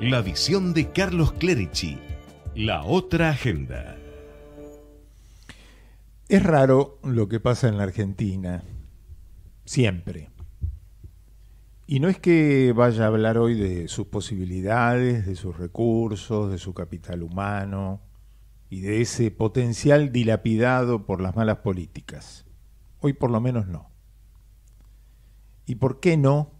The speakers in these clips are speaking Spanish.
La visión de Carlos Clerici. La otra agenda. Es raro lo que pasa en la Argentina. Siempre. Y no es que vaya a hablar hoy de sus posibilidades, de sus recursos, de su capital humano y de ese potencial dilapidado por las malas políticas. Hoy por lo menos no. ¿Y por qué no?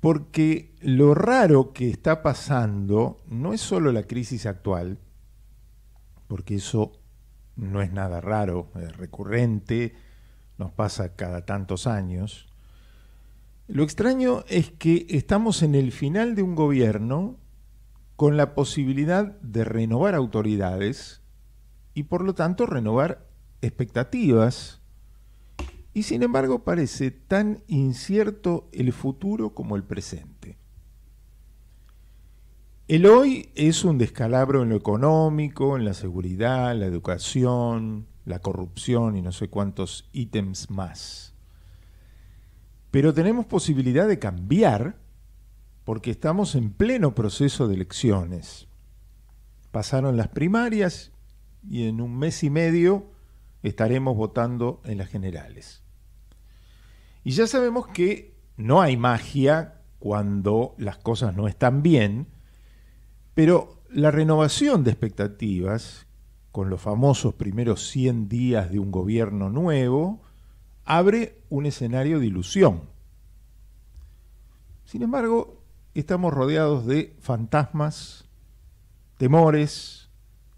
Porque lo raro que está pasando no es solo la crisis actual, porque eso no es nada raro, es recurrente, nos pasa cada tantos años. Lo extraño es que estamos en el final de un gobierno con la posibilidad de renovar autoridades y por lo tanto renovar expectativas y sin embargo parece tan incierto el futuro como el presente. El hoy es un descalabro en lo económico, en la seguridad, la educación, la corrupción y no sé cuántos ítems más. Pero tenemos posibilidad de cambiar porque estamos en pleno proceso de elecciones. Pasaron las primarias y en un mes y medio estaremos votando en las generales. Y ya sabemos que no hay magia cuando las cosas no están bien, pero la renovación de expectativas con los famosos primeros 100 días de un gobierno nuevo abre un escenario de ilusión. Sin embargo, estamos rodeados de fantasmas, temores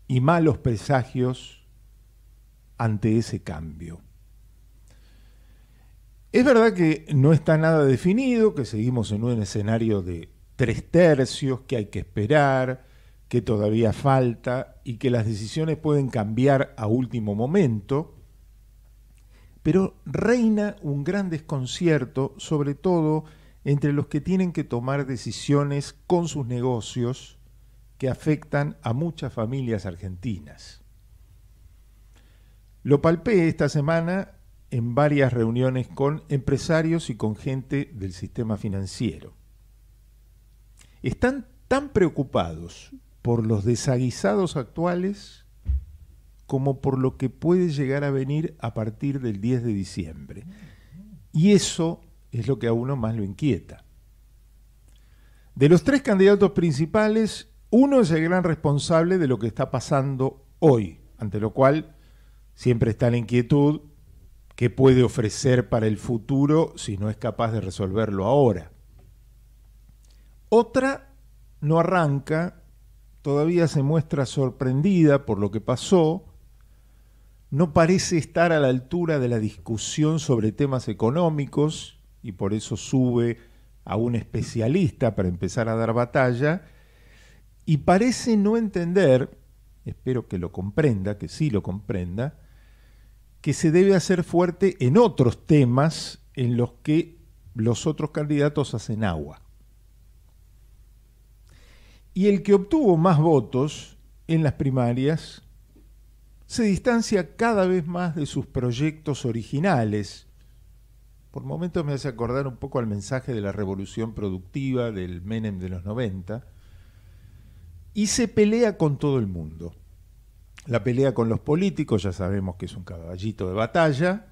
y malos presagios ante ese cambio. Es verdad que no está nada definido, que seguimos en un escenario de tres tercios, que hay que esperar, que todavía falta y que las decisiones pueden cambiar a último momento, pero reina un gran desconcierto, sobre todo entre los que tienen que tomar decisiones con sus negocios que afectan a muchas familias argentinas. Lo palpé esta semana en varias reuniones con empresarios y con gente del sistema financiero. Están tan preocupados por los desaguisados actuales como por lo que puede llegar a venir a partir del 10 de diciembre. Y eso es lo que a uno más lo inquieta. De los tres candidatos principales, uno es el gran responsable de lo que está pasando hoy, ante lo cual siempre está la inquietud qué puede ofrecer para el futuro si no es capaz de resolverlo ahora. Otra no arranca, todavía se muestra sorprendida por lo que pasó, no parece estar a la altura de la discusión sobre temas económicos y por eso sube a un especialista para empezar a dar batalla y parece no entender, espero que lo comprenda, que sí lo comprenda, que se debe hacer fuerte en otros temas en los que los otros candidatos hacen agua. Y el que obtuvo más votos en las primarias se distancia cada vez más de sus proyectos originales. Por momentos me hace acordar un poco al mensaje de la revolución productiva del Menem de los 90. Y se pelea con todo el mundo la pelea con los políticos, ya sabemos que es un caballito de batalla,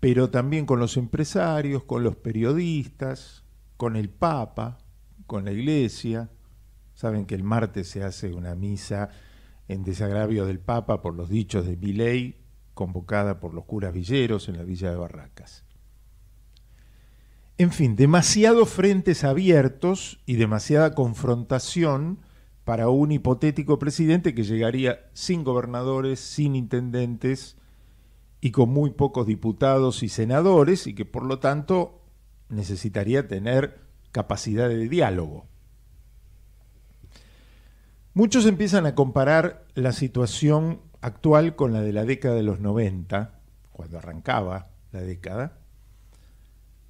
pero también con los empresarios, con los periodistas, con el Papa, con la Iglesia. Saben que el martes se hace una misa en desagravio del Papa por los dichos de Miley, convocada por los curas villeros en la villa de Barracas. En fin, demasiados frentes abiertos y demasiada confrontación para un hipotético presidente que llegaría sin gobernadores, sin intendentes y con muy pocos diputados y senadores y que por lo tanto necesitaría tener capacidad de diálogo. Muchos empiezan a comparar la situación actual con la de la década de los 90, cuando arrancaba la década,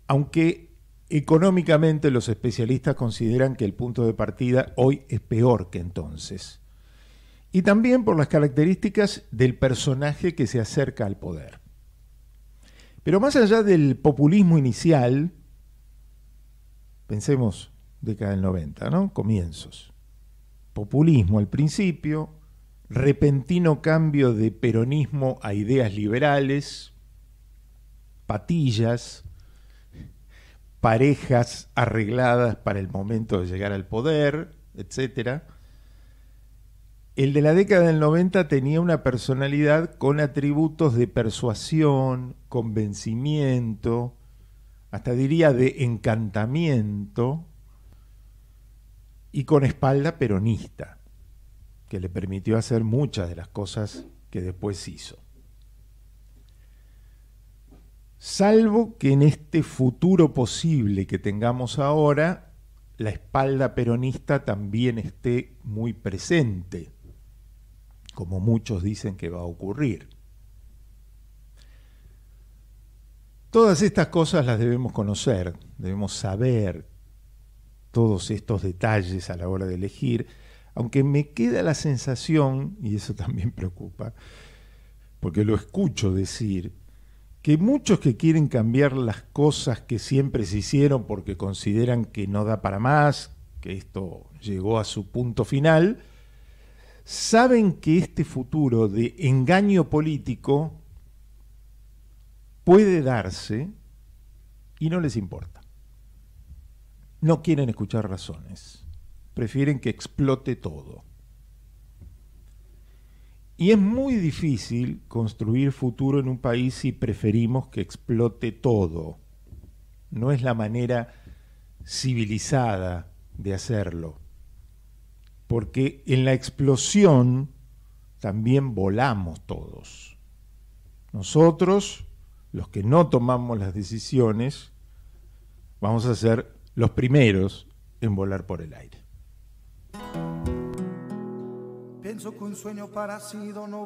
aunque Económicamente los especialistas consideran que el punto de partida hoy es peor que entonces. Y también por las características del personaje que se acerca al poder. Pero más allá del populismo inicial, pensemos década del 90, ¿no? Comienzos. Populismo al principio, repentino cambio de peronismo a ideas liberales, patillas, parejas arregladas para el momento de llegar al poder, etc. El de la década del 90 tenía una personalidad con atributos de persuasión, convencimiento, hasta diría de encantamiento, y con espalda peronista, que le permitió hacer muchas de las cosas que después hizo salvo que en este futuro posible que tengamos ahora, la espalda peronista también esté muy presente, como muchos dicen que va a ocurrir. Todas estas cosas las debemos conocer, debemos saber todos estos detalles a la hora de elegir, aunque me queda la sensación, y eso también preocupa, porque lo escucho decir, que muchos que quieren cambiar las cosas que siempre se hicieron porque consideran que no da para más, que esto llegó a su punto final, saben que este futuro de engaño político puede darse y no les importa. No quieren escuchar razones, prefieren que explote todo. Y es muy difícil construir futuro en un país si preferimos que explote todo. No es la manera civilizada de hacerlo. Porque en la explosión también volamos todos. Nosotros, los que no tomamos las decisiones, vamos a ser los primeros en volar por el aire. intenso que un sueño parecido no